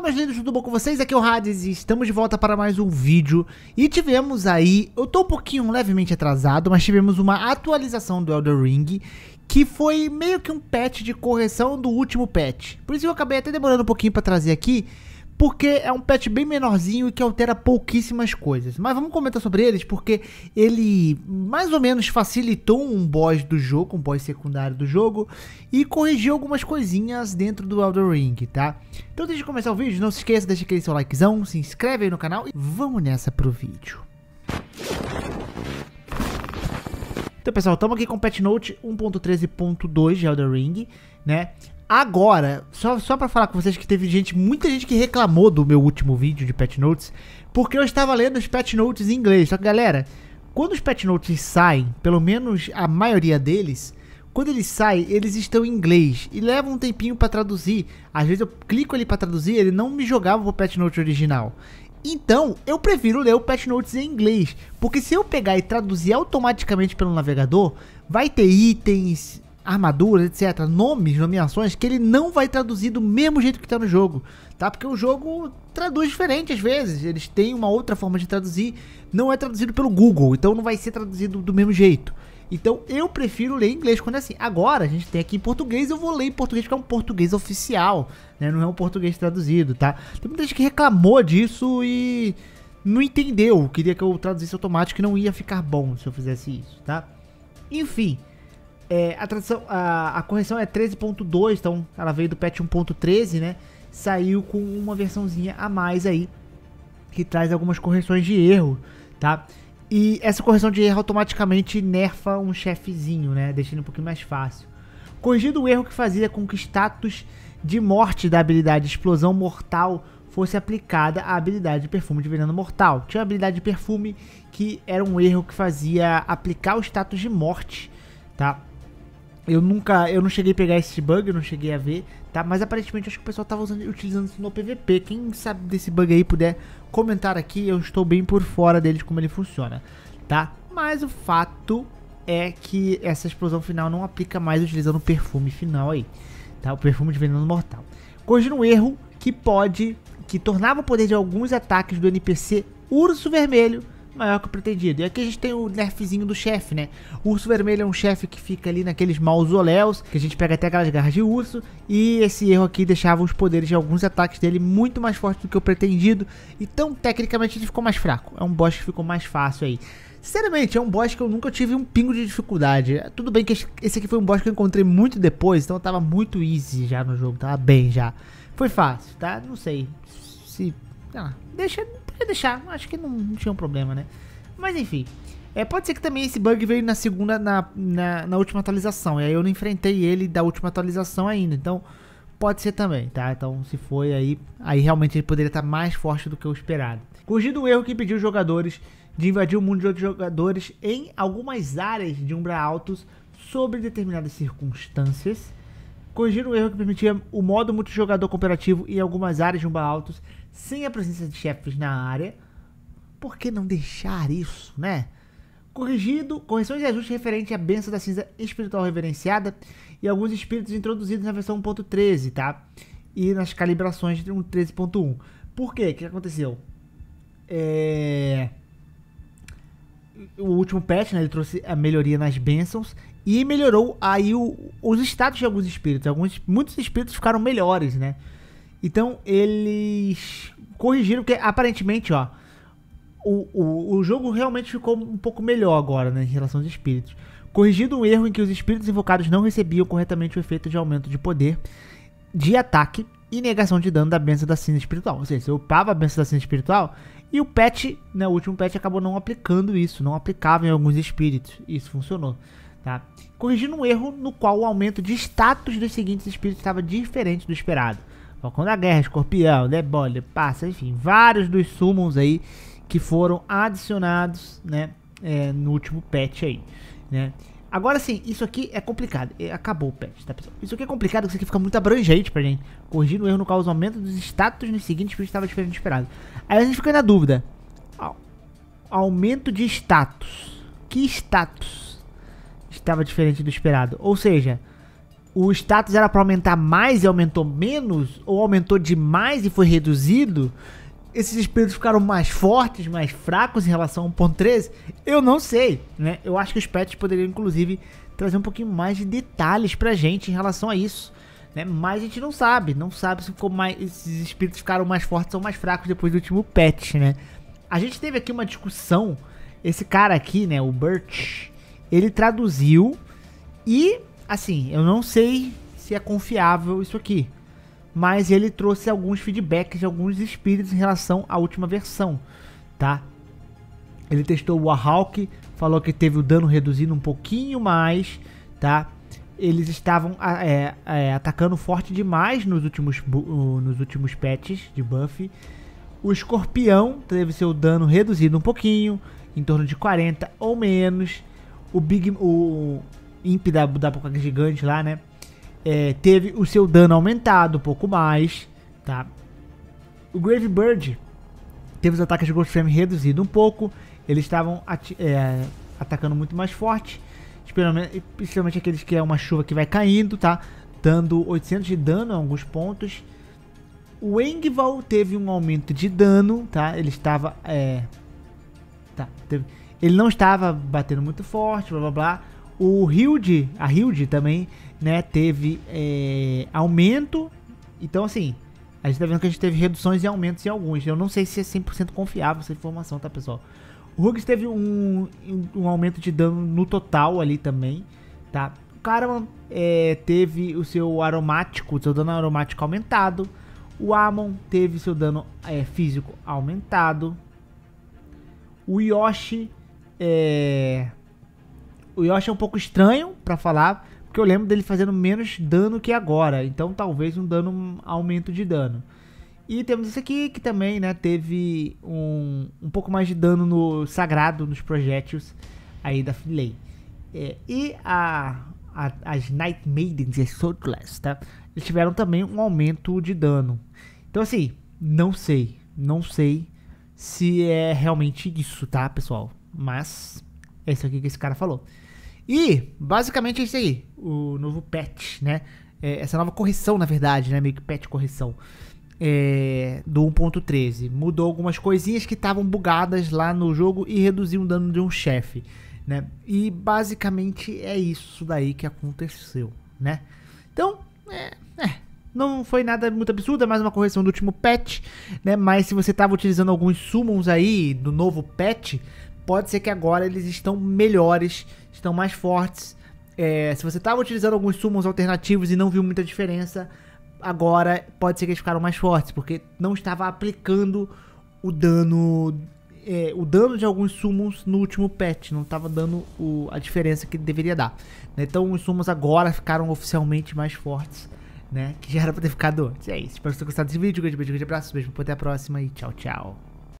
Fala meus lindos, tudo bom com vocês? Aqui é o Hades e estamos de volta para mais um vídeo E tivemos aí, eu tô um pouquinho levemente atrasado Mas tivemos uma atualização do Elder Ring Que foi meio que um patch de correção do último patch Por isso eu acabei até demorando um pouquinho para trazer aqui porque é um patch bem menorzinho e que altera pouquíssimas coisas. Mas vamos comentar sobre eles porque ele mais ou menos facilitou um boss do jogo, um boss secundário do jogo e corrigiu algumas coisinhas dentro do Elder Ring, tá? Então antes de começar o vídeo, não se esqueça, deixa aquele seu likezão, se inscreve aí no canal e vamos nessa pro vídeo. Então pessoal, estamos aqui com o patch note 1.13.2 de Elder Ring, né? Agora, só, só para falar com vocês que teve gente, muita gente que reclamou do meu último vídeo de Pet Notes, porque eu estava lendo os Pet Notes em inglês. Só que, galera, quando os Pet Notes saem, pelo menos a maioria deles, quando eles saem, eles estão em inglês e levam um tempinho para traduzir. Às vezes eu clico ali para traduzir, ele não me jogava o Pet Note original. Então, eu prefiro ler o patch notes em inglês, porque se eu pegar e traduzir automaticamente pelo navegador, vai ter itens, armaduras, etc. Nomes, nomeações que ele não vai traduzir do mesmo jeito que está no jogo, tá? Porque o jogo traduz diferente às vezes. Eles têm uma outra forma de traduzir, não é traduzido pelo Google, então não vai ser traduzido do mesmo jeito. Então eu prefiro ler em inglês quando é assim. Agora a gente tem aqui em português, eu vou ler em português porque é um português oficial, né? Não é um português traduzido, tá? Tem muita gente que reclamou disso e não entendeu. Queria que eu traduzisse automático e não ia ficar bom se eu fizesse isso, tá? Enfim, é, a, tradução, a, a correção é 13.2, então ela veio do patch 1.13, né? Saiu com uma versãozinha a mais aí, que traz algumas correções de erro, tá? E essa correção de erro automaticamente nerfa um chefezinho, né? Deixando um pouquinho mais fácil. Corrigindo o erro que fazia com que status de morte da habilidade Explosão Mortal fosse aplicada à habilidade perfume de veneno mortal. Tinha a habilidade de perfume que era um erro que fazia aplicar o status de morte, tá? Eu nunca, eu não cheguei a pegar esse bug, eu não cheguei a ver, tá? Mas aparentemente acho que o pessoal tava tá usando, utilizando isso no PVP. Quem sabe desse bug aí puder comentar aqui, eu estou bem por fora dele de como ele funciona, tá? Mas o fato é que essa explosão final não aplica mais utilizando o perfume final aí, tá? O perfume de veneno mortal. Corrigindo um erro que pode, que tornava o poder de alguns ataques do NPC urso vermelho maior que o pretendido. E aqui a gente tem o nerfzinho do chefe, né? O urso vermelho é um chefe que fica ali naqueles mausoléus, que a gente pega até aquelas garras de urso, e esse erro aqui deixava os poderes de alguns ataques dele muito mais fortes do que o pretendido, então tecnicamente ele ficou mais fraco. É um boss que ficou mais fácil aí. Sinceramente, é um boss que eu nunca tive um pingo de dificuldade. Tudo bem que esse aqui foi um boss que eu encontrei muito depois, então tava muito easy já no jogo, tava bem já. Foi fácil, tá? Não sei se... Ah, deixa, Ia deixar, acho que não, tinha um problema, né? Mas enfim. É, pode ser que também esse bug veio na segunda, na, na, na, última atualização. E aí eu não enfrentei ele da última atualização ainda. Então, pode ser também, tá? Então, se foi aí, aí realmente ele poderia estar mais forte do que o esperado. Corrigido um erro que impediu os jogadores de invadir o mundo de outros jogadores em algumas áreas de Umbra Altos sob determinadas circunstâncias corrigir o erro que permitia o modo multijogador cooperativo em algumas áreas de um Altos sem a presença de chefes na área. Por que não deixar isso, né? Corrigido, correções e ajustes referente à benção da cinza espiritual reverenciada e alguns espíritos introduzidos na versão 1.13, tá? E nas calibrações de 13.1. Por quê? O que aconteceu? É... O último patch, né? Ele trouxe a melhoria nas bênçãos e melhorou aí o, os status de alguns espíritos. Alguns, muitos espíritos ficaram melhores, né? Então eles corrigiram, porque aparentemente, ó. O, o, o jogo realmente ficou um pouco melhor agora, né? Em relação aos espíritos. Corrigindo um erro em que os espíritos invocados não recebiam corretamente o efeito de aumento de poder, de ataque e negação de dano da benção da cinza espiritual. Ou seja, você upava a benção da cinza espiritual e o patch, né, o último patch acabou não aplicando isso, não aplicava em alguns espíritos. Isso funcionou tá? Corrigindo um erro no qual o aumento de status dos seguintes espíritos estava diferente do esperado. Falcão da Guerra, Escorpião, Debole, Passa, enfim, vários dos summons aí que foram adicionados, né, é, no último patch aí, né? Agora sim, isso aqui é complicado. É, acabou o patch, tá, pessoal? Isso aqui é complicado, porque isso aqui fica muito abrangente pra gente. Corrigindo o erro no qual o aumento dos status nos seguintes espíritos estava diferente do esperado. Aí a gente fica na dúvida. Aumento de status. Que status? estava diferente do esperado. Ou seja, o status era para aumentar mais e aumentou menos, ou aumentou demais e foi reduzido. Esses espíritos ficaram mais fortes, mais fracos em relação ao 1.13? Eu não sei, né? Eu acho que os pets poderiam, inclusive, trazer um pouquinho mais de detalhes pra gente em relação a isso. Né? Mas a gente não sabe, não sabe se ficou mais, esses espíritos ficaram mais fortes ou mais fracos depois do último patch, né? A gente teve aqui uma discussão, esse cara aqui, né, o Birch, ele traduziu e, assim, eu não sei se é confiável isso aqui, mas ele trouxe alguns feedbacks de alguns espíritos em relação à última versão, tá? Ele testou o Warhawk, falou que teve o dano reduzido um pouquinho mais, tá? Eles estavam é, é, atacando forte demais nos últimos, nos últimos patches de buff. O escorpião teve seu dano reduzido um pouquinho, em torno de 40 ou menos o Big. O Imp da, da boca Gigante lá, né? É, teve o seu dano aumentado um pouco mais, tá? O Grave Bird teve os ataques de Ghost Frame reduzido um pouco. Eles estavam é, atacando muito mais forte, principalmente aqueles que é uma chuva que vai caindo, tá? Dando 800 de dano em alguns pontos. O Engval teve um aumento de dano, tá? Ele estava. É, tá, teve, ele não estava batendo muito forte, blá blá blá. O Hilde, a Hilde também, né, teve é, aumento. Então, assim, a gente tá vendo que a gente teve reduções e aumentos em alguns. Eu não sei se é 100% confiável essa informação, tá, pessoal? O Ruggs teve um, um aumento de dano no total ali também, tá? O Karaman é, teve o seu aromático, o seu dano aromático aumentado. O Amon teve seu dano é, físico aumentado. O Yoshi é... O Yoshi é um pouco estranho para falar, porque eu lembro dele fazendo menos dano que agora, então talvez um dano um aumento de dano. E temos esse aqui que também, né, teve um, um pouco mais de dano no sagrado nos projéteis aí da Finlay. É, e a, a, as Night Maidens e as Soulclass, tá? Eles tiveram também um aumento de dano. Então assim, não sei, não sei se é realmente isso, tá, pessoal? Mas é isso aqui que esse cara falou. E basicamente é isso aí, o novo patch, né? É, essa nova correção, na verdade, né? Meio que patch correção é, do 1.13. Mudou algumas coisinhas que estavam bugadas lá no jogo e reduziu o dano de um chefe, né? E basicamente é isso daí que aconteceu, né? Então, é, é não foi nada muito absurdo, é mais uma correção do último patch, né? Mas se você estava utilizando alguns summons aí do novo patch, Pode ser que agora eles estão melhores, estão mais fortes. É, se você estava utilizando alguns summons alternativos e não viu muita diferença, agora pode ser que eles ficaram mais fortes, porque não estava aplicando o dano. É, o dano de alguns summons no último patch, não estava dando o, a diferença que deveria dar. Né? Então os summons agora ficaram oficialmente mais fortes, né? Que já era pra ter ficado antes. É isso. Espero que vocês tenham gostado desse vídeo. Um grande beijo, um grande abraço, beijo, até a próxima e tchau, tchau.